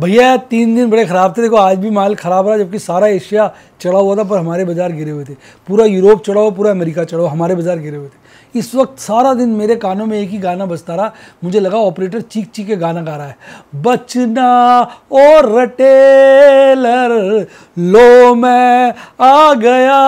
भैया तीन दिन बड़े ख़राब थे देखो आज भी माल ख़राब रहा जबकि सारा एशिया चढ़ा हुआ था पर हमारे बाज़ार गिरे हुए थे पूरा यूरोप चढ़ा हुआ पूरा अमेरिका चढ़ा हुआ हमारे बाज़ार गिरे हुए थे इस वक्त सारा दिन मेरे कानों में एक ही गाना बजता रहा मुझे लगा ऑपरेटर चीख चीख के गाना गा रहा है बचना ओ रटेलर लो मैं आ गया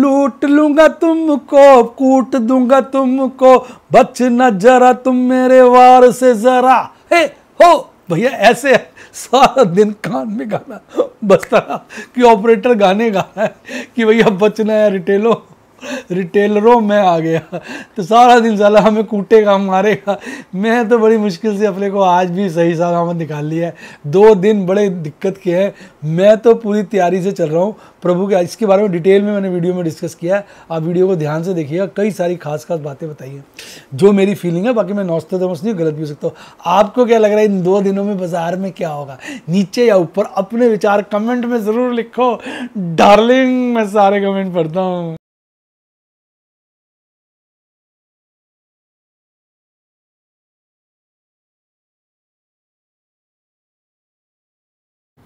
लूट लूंगा तुमको कूट दूंगा तुमको बचना जरा तुम मेरे वार से जरा हे हो भैया ऐसे सारा दिन कान में गाना बचता रहा कि ऑपरेटर गाने गा रहा है कि भैया बचना है रिटेलो रिटेलरों में आ गया तो सारा दिन साला हमें कूटेगा मारेगा मैं तो बड़ी मुश्किल से अपने को आज भी सही सलामत निकाल लिया है दो दिन बड़े दिक्कत के हैं मैं तो पूरी तैयारी से चल रहा हूँ प्रभु के इसके बारे में डिटेल में मैंने वीडियो में डिस्कस किया है आप वीडियो को ध्यान से देखिएगा कई सारी खास खास बातें बताइए जो मेरी फीलिंग है बाकी मैं नौस्ते तो नहीं गलत भी हो सकता हूँ आपको क्या लग रहा है इन दो दिनों में बाजार में क्या होगा नीचे या ऊपर अपने विचार कमेंट में ज़रूर लिखो डार्लिंग मैं सारे कमेंट पढ़ता हूँ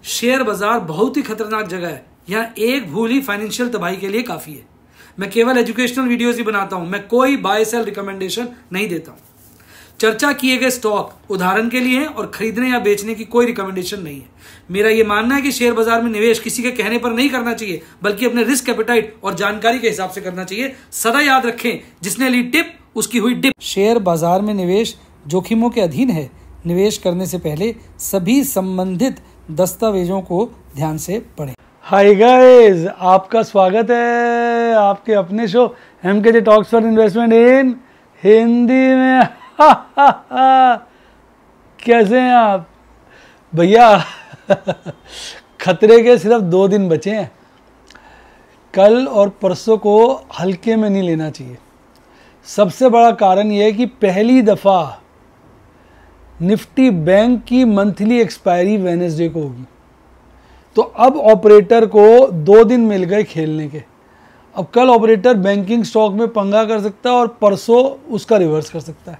शेयर बाजार बहुत ही खतरनाक जगह है यहाँ एक भूल ही फाइनेंशियल तबाही के लिए काफ़ी है मैं केवल एजुकेशनल वीडियोस ही बनाता हूँ मैं कोई बाय सेल रिकमेंडेशन नहीं देता हूँ चर्चा किए गए स्टॉक उदाहरण के लिए हैं और खरीदने या बेचने की कोई रिकमेंडेशन नहीं है मेरा यह मानना है कि शेयर बाजार में निवेश किसी के कहने पर नहीं करना चाहिए बल्कि अपने रिस्क कैपिटाइट और जानकारी के हिसाब से करना चाहिए सदा याद रखें जिसने ली टिप उसकी हुई डिप शेयर बाजार में निवेश जोखिमों के अधीन है निवेश करने से पहले सभी संबंधित दस्तावेजों को ध्यान से पढ़ें हाय गाइस आपका स्वागत है आपके अपने show M K J talks for investment in Hindi में कैसे हैं आप भैया खतरे के सिर्फ दो दिन बचे हैं कल और परसों को हल्के में नहीं लेना चाहिए सबसे बड़ा कारण यह है कि पहली दफ़ा निफ्टी बैंक की मंथली एक्सपायरी वेनेसडे को होगी तो अब ऑपरेटर को दो दिन मिल गए खेलने के अब कल ऑपरेटर बैंकिंग स्टॉक में पंगा कर सकता है और परसों उसका रिवर्स कर सकता है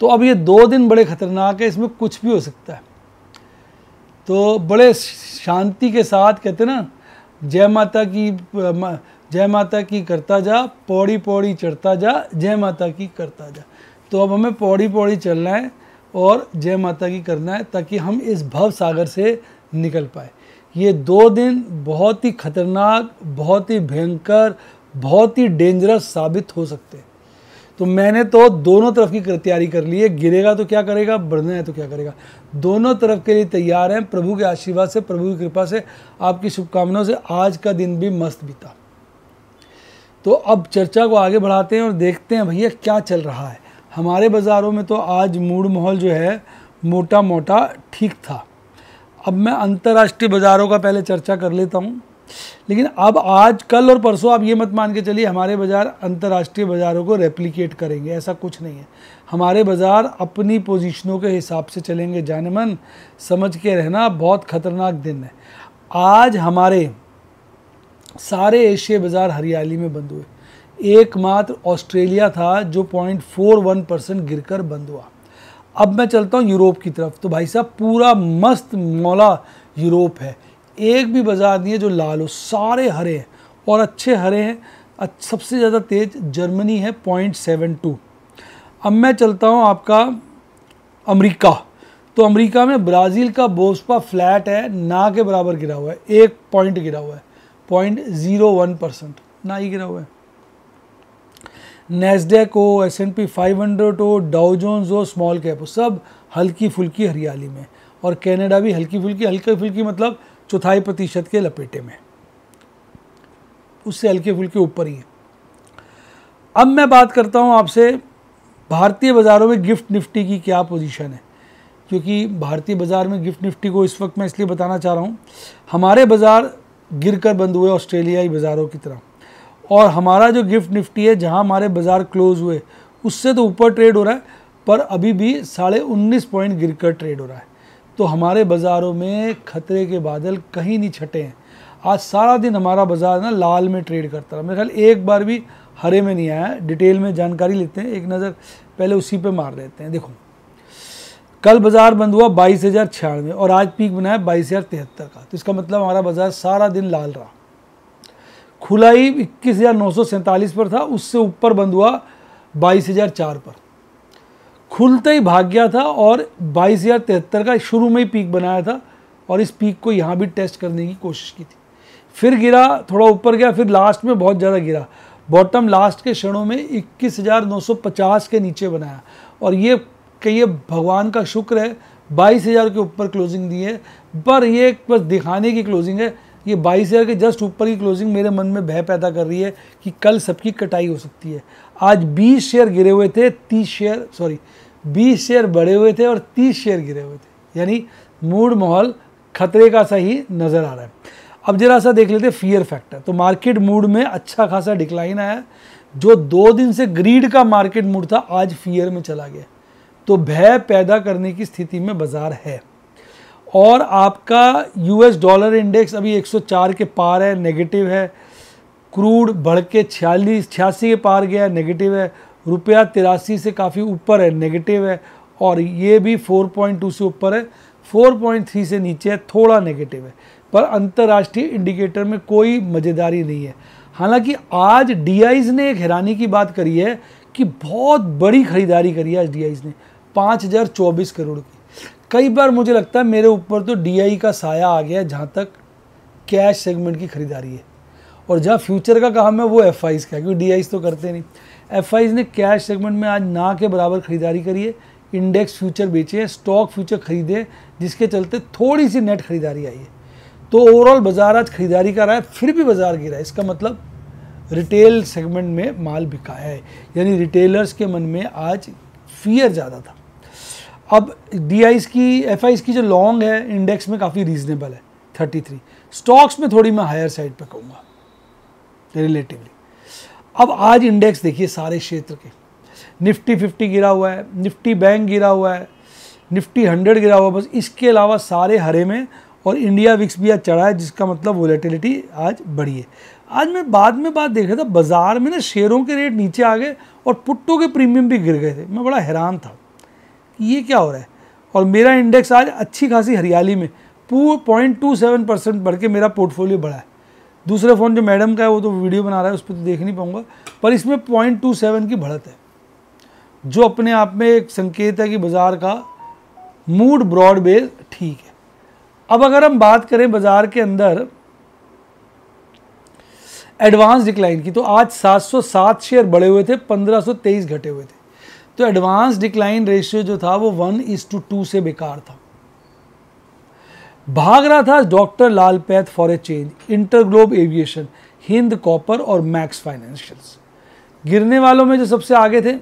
तो अब ये दो दिन बड़े ख़तरनाक है इसमें कुछ भी हो सकता है तो बड़े शांति के साथ कहते ना जय माता की जय माता की करता जा पौड़ी पौड़ी चढ़ता जा जय माता की करता जा तो अब हमें पौड़ी पौड़ी चलना है और जय माता की करना है ताकि हम इस भव सागर से निकल पाए ये दो दिन बहुत ही खतरनाक बहुत ही भयंकर बहुत ही डेंजरस साबित हो सकते हैं तो मैंने तो दोनों तरफ की तैयारी कर ली है गिरेगा तो क्या करेगा बढ़ना है तो क्या करेगा दोनों तरफ के लिए तैयार हैं प्रभु के आशीर्वाद से प्रभु की कृपा से आपकी शुभकामनाओं से आज का दिन भी मस्त बीता तो अब चर्चा को आगे बढ़ाते हैं और देखते हैं भैया क्या चल रहा है हमारे बाज़ारों में तो आज मूड माहौल जो है मोटा मोटा ठीक था अब मैं अंतर्राष्ट्रीय बाज़ारों का पहले चर्चा कर लेता हूँ लेकिन अब आज कल और परसों आप ये मत मान के चलिए हमारे बाज़ार अंतर्राष्ट्रीय बाज़ारों को रेप्लिकेट करेंगे ऐसा कुछ नहीं है हमारे बाज़ार अपनी पोजीशनों के हिसाब से चलेंगे जाने मन समझ के रहना बहुत ख़तरनाक दिन है आज हमारे सारे एशिया बाज़ार हरियाली में बंद हुए एकमात्र ऑस्ट्रेलिया था जो पॉइंट फोर वन परसेंट गिर कर बंद हुआ अब मैं चलता हूँ यूरोप की तरफ तो भाई साहब पूरा मस्त मौला यूरोप है एक भी बाज़ार नहीं है जो लाल हो सारे हरे हैं और अच्छे हरे हैं सबसे ज़्यादा तेज जर्मनी है पॉइंट सेवन टू अब मैं चलता हूँ आपका अमरीका तो अमेरिका में ब्राज़ील का बोस्पा फ्लैट है ना के बराबर गिरा हुआ है एक पॉइंट गिरा हुआ है पॉइंट ज़ीरो वन परसेंट ना ही गिरा हुआ है नेस्डेक हो S and P five hundred हो जोन्स हो स्मॉल कैप हो सब हल्की फुल्की हरियाली में और कैनेडा भी हल्की फुल्की हल्की फुल्की मतलब चौथाई प्रतिशत के लपेटे में उससे हल्के फुल्के ऊपर ही है अब मैं बात करता हूँ आपसे भारतीय बाज़ारों में गिफ्ट निफ्टी की क्या पोजीशन है क्योंकि भारतीय बाज़ार में गिफ्ट निफ्टी को इस वक्त मैं इसलिए बताना चाह रहा हूँ हमारे बाज़ार गिर कर बंद हुए ऑस्ट्रेलियाई बाज़ारों की तरह और हमारा जो गिफ्ट निफ्टी है जहां हमारे बाज़ार क्लोज हुए उससे तो ऊपर ट्रेड हो रहा है पर अभी भी साढ़े उन्नीस पॉइंट गिर कर ट्रेड हो रहा है तो हमारे बाज़ारों में खतरे के बादल कहीं नहीं छटे हैं आज सारा दिन हमारा बाज़ार ना लाल में ट्रेड करता रहा मेरे ख्याल एक बार भी हरे में नहीं आया डिटेल में जानकारी लेते हैं एक नज़र पहले उसी पर मार लेते हैं देखो कल बाज़ार बंद हुआ बाईस हज़ार छियानवे और आज पीक बनाया बाईस हज़ार तिहत्तर का तो इसका मतलब हमारा बाज़ार सारा दिन लाल रहा खुला ही इक्कीस पर था उससे ऊपर बंद हुआ चार पर खुलते ही भाग गया था और तिहत्तर का शुरू में ही पीक बनाया था और इस पीक को यहाँ भी टेस्ट करने की कोशिश की थी फिर गिरा थोड़ा ऊपर गया फिर लास्ट में बहुत ज़्यादा गिरा बॉटम लास्ट के क्षणों में 21,950 के नीचे बनाया और ये कहिए भगवान का शुक्र है 22,000 के ऊपर क्लोजिंग दी है पर ये बस दिखाने की क्लोजिंग है ये बाईस हज़ार के जस्ट ऊपर की क्लोजिंग मेरे मन में भय पैदा कर रही है कि कल सबकी कटाई हो सकती है आज बीस शेयर गिरे हुए थे तीस शेयर सॉरी बीस शेयर बढ़े हुए थे और तीस शेयर गिरे हुए थे यानी मूड माहौल खतरे का सा ही नज़र आ रहा है अब जरा सा देख लेते फियर फैक्टर तो मार्केट मूड में अच्छा खासा डिक्लाइन आया जो दो दिन से ग्रीड का मार्केट मूड था आज फियर में चला गया तो भय पैदा करने की स्थिति में बाजार है और आपका यूएस डॉलर इंडेक्स अभी 104 के पार है नेगेटिव है क्रूड बढ़ के छियालीस छियासी के पार गया नेगेटिव है रुपया तिरासी से काफ़ी ऊपर है नेगेटिव है और ये भी 4.2 से ऊपर है 4.3 से नीचे है थोड़ा नेगेटिव है पर अंतर्राष्ट्रीय इंडिकेटर में कोई मज़ेदारी नहीं है हालांकि आज डी ने एक हैरानी की बात करी है कि बहुत बड़ी खरीदारी करी है आज डी ने पाँच करोड़ की कई बार मुझे लगता है मेरे ऊपर तो डी का साया आ गया है जहाँ तक कैश सेगमेंट की खरीदारी है और जहाँ फ्यूचर का काम है वो एफ का क्योंकि डी तो करते नहीं एफ ने कैश सेगमेंट में आज ना के बराबर खरीदारी करी है इंडेक्स फ्यूचर बेचे स्टॉक फ्यूचर खरीदे जिसके चलते थोड़ी सी नेट खरीदारी आई है तो ओवरऑल बाज़ार आज खरीदारी कर रहा है फिर भी बाज़ार गिरा है इसका मतलब रिटेल सेगमेंट में माल बिका है यानी रिटेलर्स के मन में आज फियर ज़्यादा था अब डी की एफ की जो लॉन्ग है इंडेक्स में काफ़ी रीजनेबल है 33 स्टॉक्स में थोड़ी मैं हायर साइड पे कहूँगा रिलेटिवली अब आज इंडेक्स देखिए सारे क्षेत्र के निफ्टी 50 गिरा हुआ है निफ्टी बैंक गिरा हुआ है निफ्टी 100 गिरा हुआ है बस इसके अलावा सारे हरे में और इंडिया विक्स भी आज चढ़ा है जिसका मतलब वोलेटिलिटी आज बढ़ी है आज मैं बाद में बात देख रहा था बाज़ार में ना शेयरों के रेट नीचे आ गए और पुट्टों के प्रीमियम भी गिर गए थे मैं बड़ा हैरान था ये क्या हो रहा है और मेरा इंडेक्स आज अच्छी खासी हरियाली में पू पॉइंट टू सेवन परसेंट बढ़ के मेरा पोर्टफोलियो बढ़ा है दूसरे फ़ोन जो मैडम का है वो तो वीडियो बना रहा है उस पर तो देख नहीं पाऊंगा पर इसमें पॉइंट टू सेवन की बढ़त है जो अपने आप में एक संकेत है कि बाज़ार का मूड ब्रॉड बेस ठीक है अब अगर हम बात करें बाज़ार के अंदर एडवांस डिक्लाइन की तो आज 707 शेयर बढ़े हुए थे 1523 घटे हुए थे तो एडवांस डिक्लाइन रेशियो जो था वो वन इज टू टू से बेकार था भाग रहा था doctor Lal path for a change InterGlobe aviation Hind copper और मैक्स फाइनेंशियल्स गिरने वालों में जो सबसे आगे थे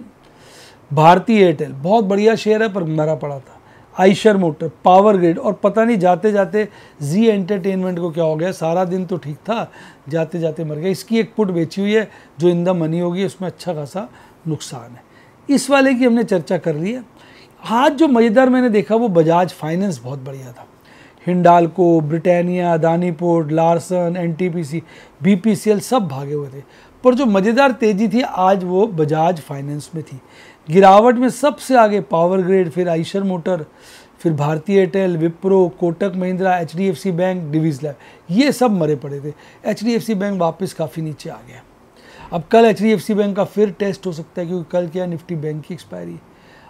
भारतीय एयरटेल बहुत बढ़िया शेयर है पर मरा पड़ा था आइशर मोटर पावर ग्रिड और पता नहीं जाते जाते जी एंटरटेनमेंट को क्या हो गया सारा दिन तो ठीक था जाते जाते मर गया इसकी एक पुट बेची हुई है जो इन द मनी होगी उसमें अच्छा खासा नुकसान है इस वाले की हमने चर्चा कर ली है आज जो मज़ेदार मैंने देखा वो बजाज फाइनेंस बहुत बढ़िया था Hindalco Britannia Adani Larsen and T P C B P C L सब भागे हुए थे पर जो मज़ेदार तेज़ी थी आज वो बजाज फाइनेंस में थी गिरावट में सबसे आगे पावर ग्रिड फिर आइशर मोटर फिर भारतीय Airtel Wipro Kotak Mahindra H D F C bank Divi's lab ये सब मरे पड़े थे H D F C bank वापस काफ़ी नीचे आ गया अब कल एच बैंक का फिर टेस्ट हो सकता है क्योंकि कल क्या निफ्टी बैंक की एक्सपायरी है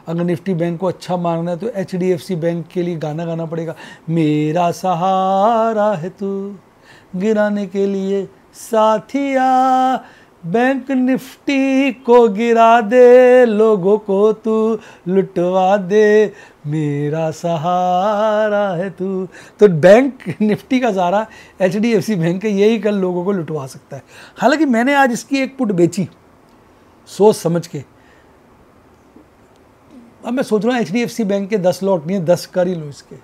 अगर निफ्टी बैंक को अच्छा मांगना है तो एच बैंक के लिए गाना गाना पड़ेगा मेरा सहारा है तू गिराने के लिए साथिया बैंक निफ्टी को गिरा दे लोगों को तू लुटवा दे मेरा सहारा है तू तो बैंक निफ्टी का सारा H D F C bank है यही कल लोगों को लुटवा सकता है हालांकि मैंने आज इसकी एक पुट बेची सोच समझ के अब मैं सोच रहा हूँ H D F C bank के दस लॉट नहीं है दस कर ही लो इसके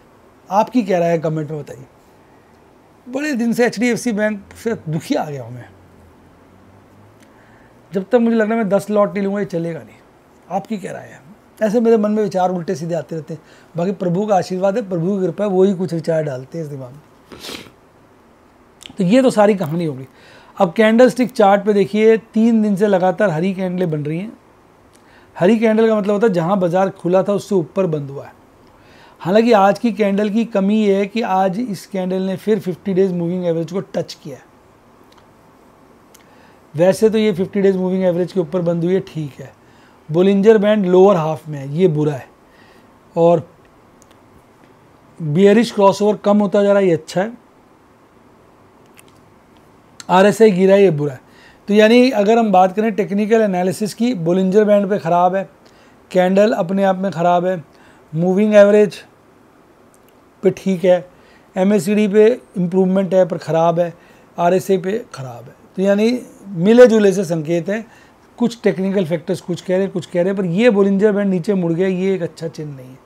आपकी क्या राय है कमेंट में बताइए बड़े दिन से H D F C bank से दुखी आ गया हूँ मैं जब तक मुझे लग रहा है मैं दस लॉट नहीं लूँगा ये चलेगा नहीं आपकी कह रहा है ऐसे मेरे मन में विचार उल्टे सीधे आते रहते हैं बाकी प्रभु का आशीर्वाद है प्रभु की कृपा है वही कुछ विचार डालते हैं इस दिमाग में तो ये तो सारी कहानी होगी अब कैंडल स्टिक चार्ट पे देखिए तीन दिन से लगातार हरी कैंडलें बन रही हैं हरी कैंडल का मतलब होता है जहाँ बाज़ार खुला था उससे ऊपर बंद हुआ है हालांकि आज की कैंडल की कमी ये है कि आज इस कैंडल ने फिर 50 डेज मूविंग एवरेज को टच किया है वैसे तो ये 50 डेज मूविंग एवरेज के ऊपर बंद हुई है ठीक है बोलिंजर बैंड लोअर हाफ में है ये बुरा है और बियरिश क्रॉसओवर कम होता जा रहा है ये अच्छा है आर एस आई गिरा ये बुरा है तो यानी अगर हम बात करें टेक्निकल एनालिसिस की बोलिंजर बैंड पे ख़राब है कैंडल अपने आप में ख़राब है मूविंग एवरेज पे ठीक है एम एस सी डी पे इम्प्रूवमेंट है पर ख़राब है आर एस आई पे ख़राब है तो यानी मिले जुले से संकेत है कुछ टेक्निकल फैक्टर्स कुछ कह रहे हैं कुछ कह रहे हैं पर ये बोलिंजर बैंड नीचे मुड़ गया ये एक अच्छा चिन्ह नहीं है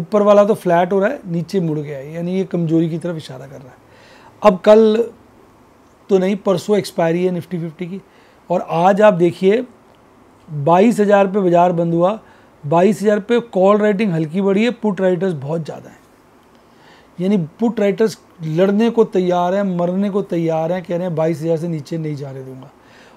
ऊपर वाला तो फ्लैट हो रहा है नीचे मुड़ गया है यानी ये कमजोरी की तरफ इशारा कर रहा है अब कल तो नहीं परसों एक्सपायरी है निफ्टी फिफ्टी की और आज आप देखिए बाईस हज़ार पे बाज़ार बंद हुआ बाईस हज़ार पे कॉल राइटिंग हल्की बढ़ी है पुट राइटर्स बहुत ज़्यादा हैं यानी पुट राइटर्स लड़ने को तैयार हैं मरने को तैयार हैं कह रहे हैं बाईस हज़ार से नीचे नहीं जाने दूंगा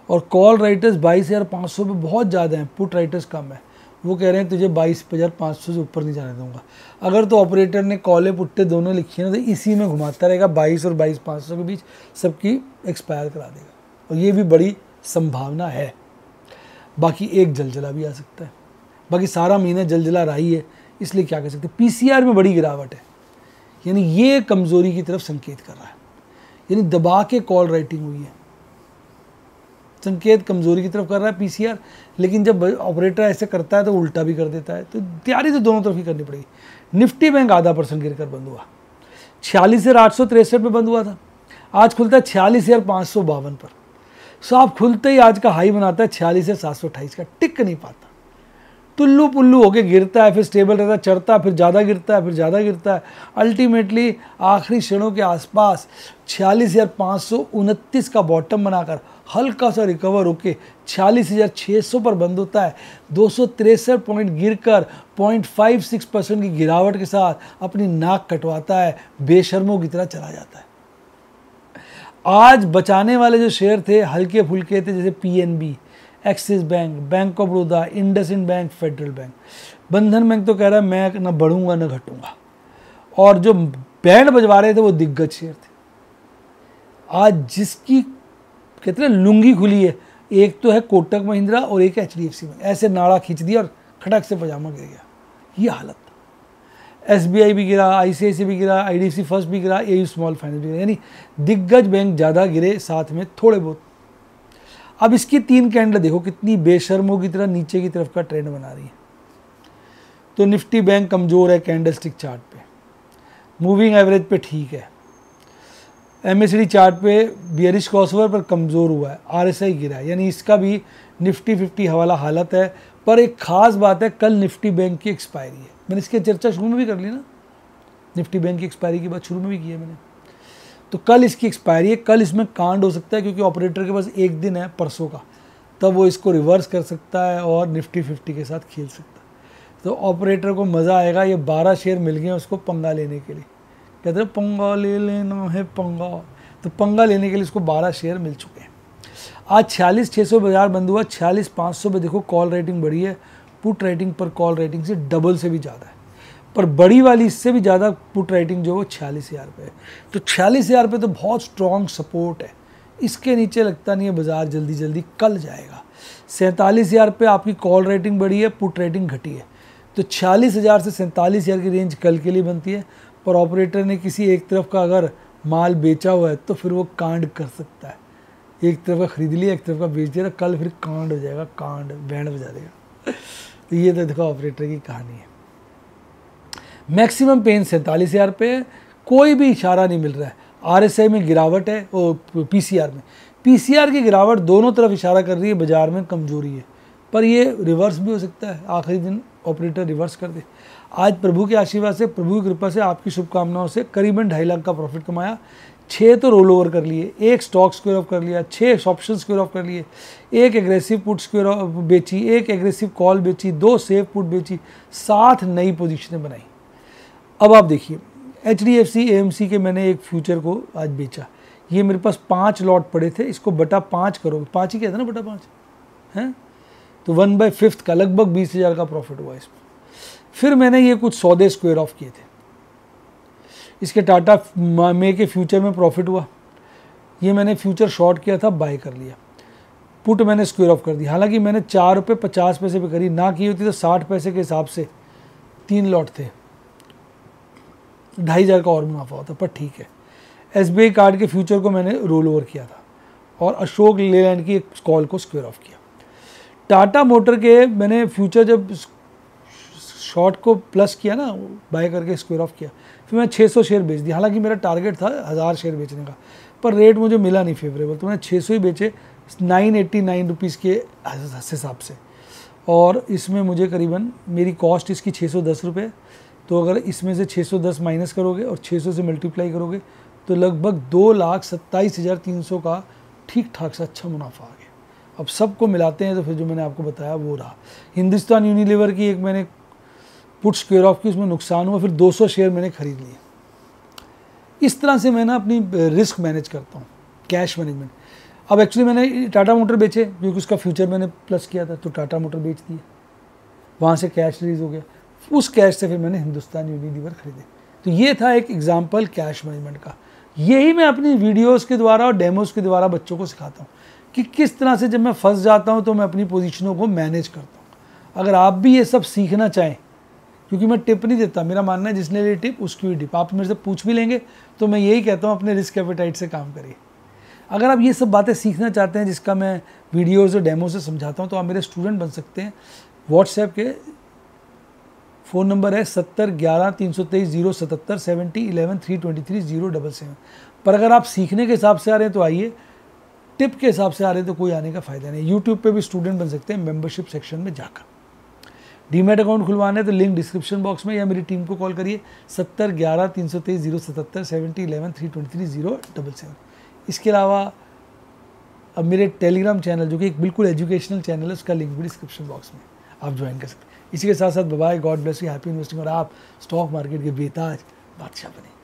और कॉल राइटर्स बाईस हज़ार पाँच सौ पे बहुत ज़्यादा हैं पुट राइटर्स कम है वो कह रहे हैं तुझे बाईस हज़ार पाँच सौ से ऊपर नहीं जाने दूंगा अगर तो ऑपरेटर ने कॉले पुट्टे दोनों लिखे हैं तो इसी में घुमाता रहेगा बाईस और बाईस पाँच सौ के बीच सबकी एक्सपायर करा देगा और ये भी बड़ी संभावना है बाकी एक जलजला भी आ सकता है बाकी सारा महीना जलजला रही है इसलिए क्या कह सकते हैं पीसीआर में बड़ी गिरावट है यानी ये कमज़ोरी की तरफ संकेत कर रहा है यानी दबा के कॉल राइटिंग हुई है संकेत कमज़ोरी की तरफ कर रहा है पीसीआर लेकिन जब ऑपरेटर ऐसे करता है तो उल्टा भी कर देता है तो तैयारी तो दोनों तरफ ही करनी पड़ेगी निफ्टी बैंक आधा परसेंट गिर कर बंद हुआ छियालीस हज़ार आठ सौ तिरसठ में बंद हुआ था आज खुलता है छियालीस हज़ार पाँच सौ बावन पर सो आप खुलते ही आज का हाई बनाता है छियालीस हज़ार सात सौ अट्ठाईस का टिक नहीं पाता तुल्लू पुल्लू होके गिरता है फिर स्टेबल रहता है चढ़ता है फिर ज़्यादा गिरता है फिर ज़्यादा गिरता है अल्टीमेटली आखिरी क्षणों के आसपास छियालीस हज़ार पाँच सौ उनतीस का बॉटम बनाकर हल्का सा रिकवर होके छियालीस हज़ार छः सौ पर बंद होता है दो सौ तिरसठ पॉइंट गिर कर पॉइंट फाइव सिक्स परसेंट की गिरावट के साथ अपनी नाक कटवाता है बेशर्मों की तरह चला जाता है आज बचाने वाले जो शेयर थे हल्के फुल्के थे जैसे PNB Axis bank bank of Baroda IndusInd bank federal bank Bandhan bank तो कह रहा है मैं ना बढ़ूंगा ना घटूंगा और जो बैंड बजवा रहे थे वो दिग्गज शेयर थे आज जिसकी कहते हैं लुंगी खुली है एक तो है कोटक महिंद्रा और एक H D F C bank ऐसे नाड़ा खींच दिया और खटक से पजामा गिर गया ये हालत था एस बी आई भी गिरा आई सी आई सी भी गिरा I D F C first भी गिरा ए यू स्मॉल फाइनेंस भी गिरा यानी दिग्गज बैंक ज़्यादा गिरे साथ में थोड़े बहुत अब इसकी तीन कैंडल देखो कितनी बेशर्मों की तरह नीचे की तरफ का ट्रेंड बना रही है तो निफ्टी बैंक कमज़ोर है कैंडल स्टिक चार्ट पे मूविंग एवरेज पे ठीक है एम चार्ट पे बियरिश क्रॉसओवर पर कमज़ोर हुआ है आर गिरा है यानी इसका भी निफ्टी फिफ्टी हवाला हालत है पर एक ख़ास बात है कल निफ्टी बैंक की एक्सपायरी है मैंने इसकी चर्चा शुरू में भी कर ली ना निफ्टी बैंक की एक्सपायरी की बात शुरू में भी की है मैंने तो कल इसकी एक्सपायरी है कल इसमें कांड हो सकता है क्योंकि ऑपरेटर के पास एक दिन है परसों का तब वो इसको रिवर्स कर सकता है और निफ्टी फिफ्टी के साथ खेल सकता है तो ऑपरेटर को मज़ा आएगा ये बारह शेयर मिल गए उसको पंगा लेने के लिए कहते हैं पंगा ले लेना है पंगा तो पंगा लेने के लिए उसको बारह शेयर मिल चुके हैं आज छियालीस छः सौ बाजार बंद हुआ छियालीस पाँच सौ पर देखो कॉल रेटिंग बढ़ी है पुट रेटिंग पर कॉल रेटिंग से डबल से भी ज़्यादा है पर बड़ी वाली इससे भी ज़्यादा पुट राइटिंग जो है वो छियालीस हज़ार पे है तो छियालीस हज़ार पे तो बहुत स्ट्रॉन्ग सपोर्ट है इसके नीचे लगता नहीं है बाज़ार जल्दी जल्दी कल जाएगा सैंतालीस हज़ार पे आपकी कॉल रेटिंग बढ़ी है पुट रेटिंग घटी है तो छियालीस हज़ार से सैंतालीस हज़ार की रेंज कल के लिए बनती है पर ऑपरेटर ने किसी एक तरफ का अगर माल बेचा हुआ है तो फिर वो कांड कर सकता है एक तरफ का ख़रीद लिया एक तरफ का बेच दिया तो कल फिर कांड हो जाएगा कांड बैंड बजा देगा तो ये तो देखो ऑपरेटर की कहानी है मैक्सिमम पेन सैंतालीस हज़ार पे है कोई भी इशारा नहीं मिल रहा है आरएसआई में गिरावट है और पीसीआर में पीसीआर की गिरावट दोनों तरफ इशारा कर रही है बाज़ार में कमजोरी है पर ये रिवर्स भी हो सकता है आखिरी दिन ऑपरेटर रिवर्स कर दे आज प्रभु के आशीर्वाद से प्रभु की कृपा से आपकी शुभकामनाओं से करीबन ढाई लाख का प्रॉफिट कमाया छः तो रोल ओवर कर लिए एक स्टॉक स्क्वेयर ऑफ कर लिया छः ऑप्शन स्क्वेयर ऑफ कर लिए एक एग्रेसिव पुट स्क्वेयर ऑफ बेची एक एग्रेसिव कॉल बेची दो सेफ पुट बेची सात नई पोजिशनें बनाई अब आप देखिए H D F C A M C के मैंने एक फ्यूचर को आज बेचा ये मेरे पास पाँच लॉट पड़े थे इसको बटा पाँच करो पाँच ही कहते ना बटा पाँच हैं तो वन बाई फिफ्थ का लगभग बीस हज़ार का प्रॉफिट हुआ इसमें फिर मैंने ये कुछ सौदे स्क्वेयर ऑफ किए थे इसके टाटा मे के फ्यूचर में प्रॉफिट हुआ ये मैंने फ्यूचर शॉर्ट किया था बाय कर लिया पुट मैंने स्क्वेयर ऑफ कर दिया हालांकि मैंने चार रुपये पचास पैसे पे करी ना की होती तो साठ पैसे के हिसाब से तीन लॉट थे ढाई हज़ार का और मुनाफा होता पर ठीक है एस कार्ड के फ्यूचर को मैंने रोल ओवर किया था और अशोक लेलैंड की एक कॉल को स्क्वेयर ऑफ किया टाटा मोटर के मैंने फ्यूचर जब शॉर्ट को प्लस किया ना बाय करके स्क्वेयर ऑफ किया फिर मैंने 600 शेयर बेच दिया हालांकि मेरा टारगेट था हज़ार शेयर बेचने का पर रेट मुझे मिला नहीं फेवरेबल तो मैंने 600 ही बेचे नाइन एट्टी नाइन रुपीज़ के हिसाब से और इसमें मुझे करीबन मेरी कॉस्ट इसकी छः सौ दस रुपये तो अगर इसमें से 610 माइनस करोगे और 600 से मल्टीप्लाई करोगे तो लगभग दो लाख सत्ताईस हज़ार तीन सौ का ठीक ठाक सा अच्छा मुनाफा आ गया अब सबको मिलाते हैं तो फिर जो मैंने आपको बताया वो रहा हिंदुस्तान यूनिलीवर की एक मैंने पुट स्क्वेयर ऑफ की उसमें नुकसान हुआ फिर 200 शेयर मैंने खरीद लिए इस तरह से मैं ना अपनी रिस्क मैनेज करता हूँ कैश मैनेजमेंट अब एक्चुअली मैंने टाटा मोटर बेचे क्योंकि उसका फ्यूचर मैंने प्लस किया था तो टाटा मोटर बेच दिया वहाँ से कैश रिलीज हो गया उस कैश से फिर मैंने हिंदुस्तान यूनिलीवर खरीदे तो ये था एक एग्ज़ाम्पल कैश मैनेजमेंट का यही मैं अपनी वीडियोस के द्वारा और डेमोज़ के द्वारा बच्चों को सिखाता हूँ कि किस तरह से जब मैं फंस जाता हूँ तो मैं अपनी पोजीशनों को मैनेज करता हूँ अगर आप भी ये सब सीखना चाहें क्योंकि मैं टिप नहीं देता मेरा मानना है जिसने लिए टिप उसकी भी टिप आप मेरे से पूछ भी लेंगे तो मैं यही कहता हूँ अपने रिस्क एपेटाइट से काम करिए अगर आप ये सब बातें सीखना चाहते हैं जिसका मैं वीडियोज़ और डेमो से समझाता हूँ तो आप मेरे स्टूडेंट बन सकते हैं व्हाट्सएप के फ़ोन नंबर है सत्तर ग्यारह तीन सौ तेईस जीरो सतहत्तर seventy eleven three twenty three zero double seven पर अगर आप सीखने के हिसाब से आ रहे हैं तो आइए टिप के हिसाब से आ रहे हैं तो कोई आने का फ़ायदा नहीं यूट्यूब पे भी स्टूडेंट बन सकते हैं मेंबरशिप सेक्शन में जाकर डीमेट अकाउंट खुलवाना है तो लिंक डिस्क्रिप्शन बॉक्स में या मेरी टीम को कॉल करिए सत्तर ग्यारह तीन सौ तेईस जीरो सतहत्तर seventy eleven three twenty three zero double seven इसके अलावा अब मेरे टेलीग्राम चैनल जो कि एक बिल्कुल एजुकेशनल चैनल है उसका लिंक भी डिस्क्रिप्शन बॉक्स में आप ज्वाइन कर सकते हैं इसी के साथ साथ bye God bless you happy investing और आप स्टॉक मार्केट के बेताज बादशाह बने